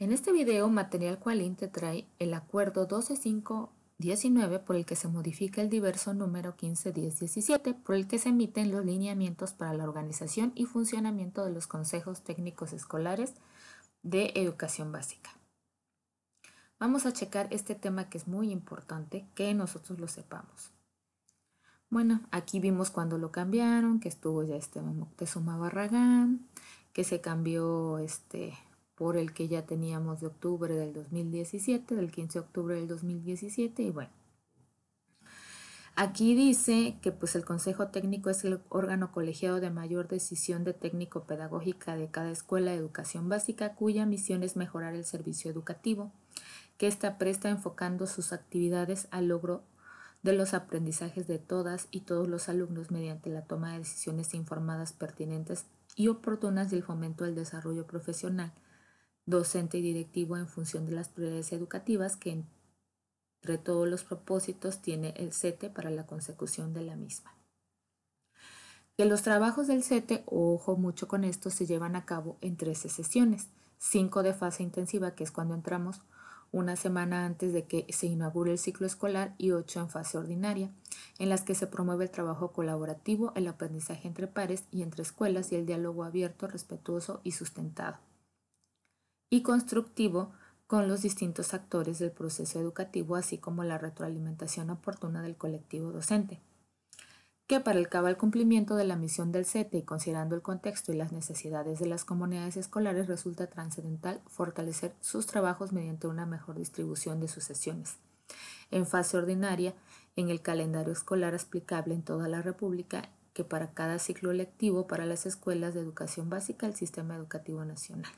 En este video, Material cualín te trae el acuerdo 12519 por el que se modifica el diverso número 151017 por el que se emiten los lineamientos para la organización y funcionamiento de los consejos técnicos escolares de educación básica. Vamos a checar este tema que es muy importante que nosotros lo sepamos. Bueno, aquí vimos cuando lo cambiaron, que estuvo ya este Moctezuma Barragán, que se cambió este por el que ya teníamos de octubre del 2017, del 15 de octubre del 2017 y bueno. Aquí dice que pues el Consejo Técnico es el órgano colegiado de mayor decisión de técnico pedagógica de cada escuela de educación básica cuya misión es mejorar el servicio educativo que está presta enfocando sus actividades al logro de los aprendizajes de todas y todos los alumnos mediante la toma de decisiones informadas pertinentes y oportunas y el fomento del desarrollo profesional docente y directivo en función de las prioridades educativas que entre todos los propósitos tiene el CETE para la consecución de la misma. Que los trabajos del CETE, ojo mucho con esto, se llevan a cabo en 13 sesiones, 5 de fase intensiva, que es cuando entramos una semana antes de que se inaugure el ciclo escolar y 8 en fase ordinaria, en las que se promueve el trabajo colaborativo, el aprendizaje entre pares y entre escuelas y el diálogo abierto, respetuoso y sustentado y constructivo con los distintos actores del proceso educativo, así como la retroalimentación oportuna del colectivo docente que para el cabal cumplimiento de la misión del CETE y considerando el contexto y las necesidades de las comunidades escolares resulta trascendental fortalecer sus trabajos mediante una mejor distribución de sus sesiones. En fase ordinaria, en el calendario escolar aplicable en toda la República, que para cada ciclo lectivo para las escuelas de educación básica el Sistema Educativo Nacional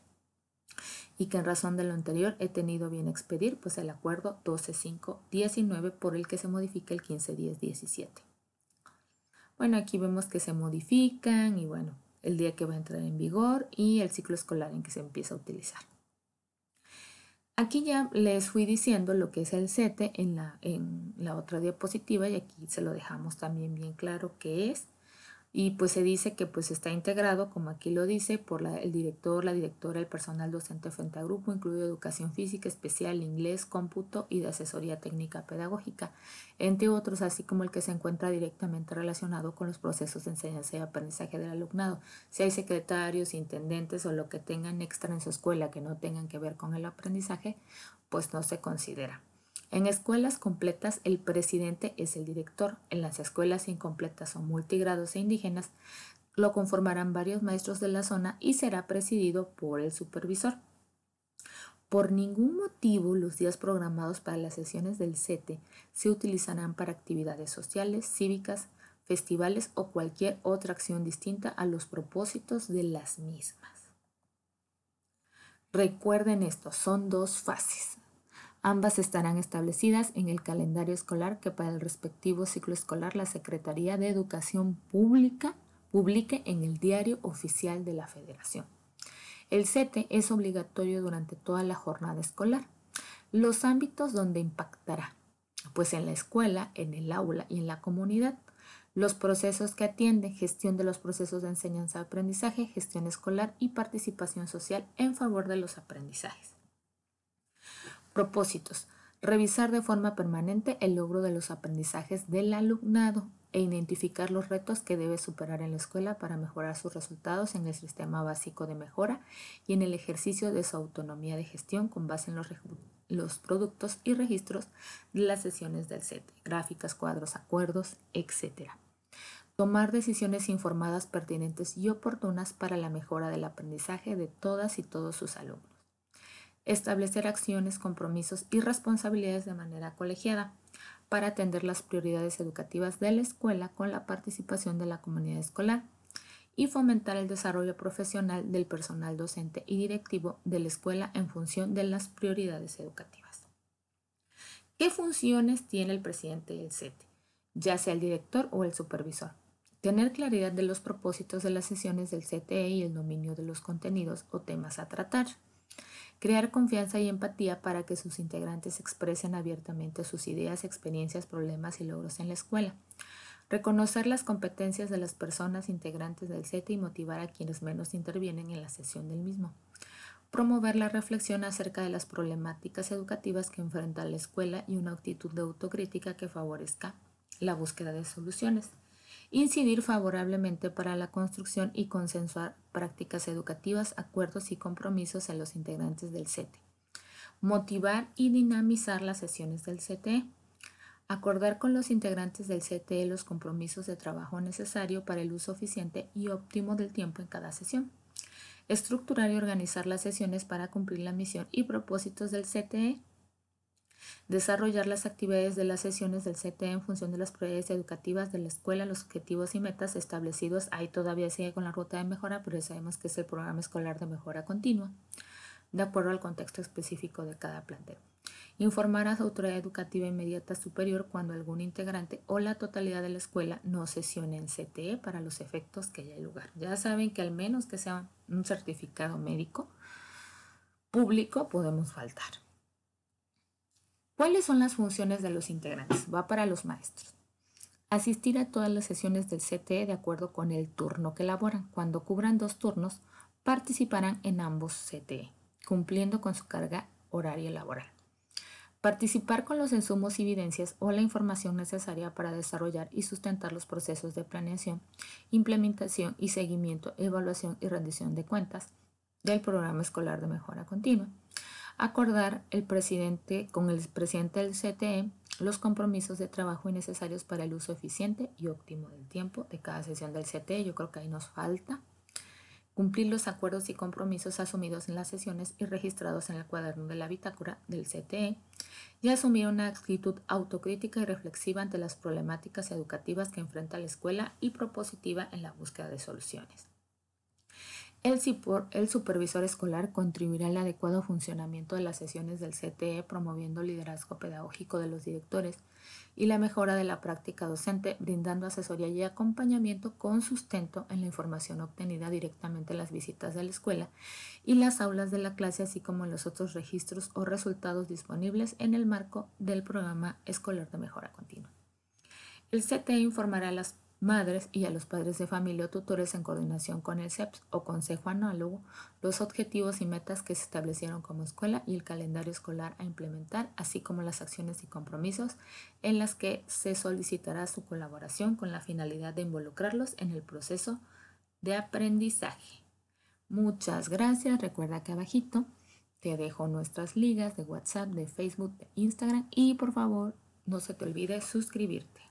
y que en razón de lo anterior he tenido bien expedir pues el acuerdo 12.5.19 por el que se modifica el 15.10.17. Bueno, aquí vemos que se modifican y bueno, el día que va a entrar en vigor y el ciclo escolar en que se empieza a utilizar. Aquí ya les fui diciendo lo que es el CETE en la, en la otra diapositiva y aquí se lo dejamos también bien claro que es y pues se dice que pues está integrado, como aquí lo dice, por la, el director, la directora, el personal docente frente al grupo, incluido educación física especial, inglés, cómputo y de asesoría técnica pedagógica, entre otros, así como el que se encuentra directamente relacionado con los procesos de enseñanza y aprendizaje del alumnado. Si hay secretarios, intendentes o lo que tengan extra en su escuela que no tengan que ver con el aprendizaje, pues no se considera. En escuelas completas el presidente es el director. En las escuelas incompletas o multigrados e indígenas lo conformarán varios maestros de la zona y será presidido por el supervisor. Por ningún motivo los días programados para las sesiones del CETE se utilizarán para actividades sociales, cívicas, festivales o cualquier otra acción distinta a los propósitos de las mismas. Recuerden esto, son dos fases. Ambas estarán establecidas en el calendario escolar que para el respectivo ciclo escolar la Secretaría de Educación Pública publique en el diario oficial de la Federación. El CETE es obligatorio durante toda la jornada escolar. Los ámbitos donde impactará, pues en la escuela, en el aula y en la comunidad. Los procesos que atiende, gestión de los procesos de enseñanza-aprendizaje, gestión escolar y participación social en favor de los aprendizajes. Propósitos. Revisar de forma permanente el logro de los aprendizajes del alumnado e identificar los retos que debe superar en la escuela para mejorar sus resultados en el sistema básico de mejora y en el ejercicio de su autonomía de gestión con base en los, productos y registros de las sesiones del set, gráficas, cuadros, acuerdos, etc. Tomar decisiones informadas, pertinentes y oportunas para la mejora del aprendizaje de todas y todos sus alumnos establecer acciones, compromisos y responsabilidades de manera colegiada para atender las prioridades educativas de la escuela con la participación de la comunidad escolar y fomentar el desarrollo profesional del personal docente y directivo de la escuela en función de las prioridades educativas. ¿Qué funciones tiene el presidente del CETE, ya sea el director o el supervisor? Tener claridad de los propósitos de las sesiones del CTE e y el dominio de los contenidos o temas a tratar crear confianza y empatía para que sus integrantes expresen abiertamente sus ideas, experiencias, problemas y logros en la escuela, reconocer las competencias de las personas integrantes del SET y motivar a quienes menos intervienen en la sesión del mismo, promover la reflexión acerca de las problemáticas educativas que enfrenta la escuela y una actitud de autocrítica que favorezca la búsqueda de soluciones incidir favorablemente para la construcción y consensuar prácticas educativas, acuerdos y compromisos en los integrantes del CTE. motivar y dinamizar las sesiones del CTE, acordar con los integrantes del CTE los compromisos de trabajo necesario para el uso eficiente y óptimo del tiempo en cada sesión, estructurar y organizar las sesiones para cumplir la misión y propósitos del CTE, desarrollar las actividades de las sesiones del CTE en función de las prioridades educativas de la escuela, los objetivos y metas establecidos. Ahí todavía sigue con la ruta de mejora, pero sabemos que es el programa escolar de mejora continua, de acuerdo al contexto específico de cada plantel. Informar a su autoridad educativa inmediata superior cuando algún integrante o la totalidad de la escuela no sesione en CTE para los efectos que haya lugar. Ya saben que al menos que sea un certificado médico público podemos faltar. ¿Cuáles son las funciones de los integrantes? Va para los maestros. Asistir a todas las sesiones del CTE de acuerdo con el turno que elaboran. Cuando cubran dos turnos, participarán en ambos CTE, cumpliendo con su carga horaria laboral. Participar con los insumos y evidencias o la información necesaria para desarrollar y sustentar los procesos de planeación, implementación y seguimiento, evaluación y rendición de cuentas del programa escolar de mejora continua acordar el presidente, con el presidente del CTE los compromisos de trabajo innecesarios necesarios para el uso eficiente y óptimo del tiempo de cada sesión del CTE. Yo creo que ahí nos falta cumplir los acuerdos y compromisos asumidos en las sesiones y registrados en el cuaderno de la bitácora del CTE, y asumir una actitud autocrítica y reflexiva ante las problemáticas educativas que enfrenta la escuela y propositiva en la búsqueda de soluciones. El, supervisor escolar contribuirá al adecuado funcionamiento de las sesiones del CTE promoviendo liderazgo pedagógico de los directores y la mejora de la práctica docente, brindando asesoría y acompañamiento con sustento en la información obtenida directamente en las visitas de la escuela y las aulas de la clase, así como en los otros registros o resultados disponibles en el marco del programa escolar de mejora continua. El CTE informará a las madres y a los padres de familia o tutores en coordinación con el CEPS o consejo análogo los objetivos y metas que se establecieron como escuela y el calendario escolar a implementar, así como las acciones y compromisos en las que se solicitará su colaboración con la finalidad de involucrarlos en el proceso de aprendizaje. Muchas gracias, recuerda que abajito te dejo nuestras ligas de WhatsApp, de Facebook, de Instagram y por favor no se te olvide suscribirte.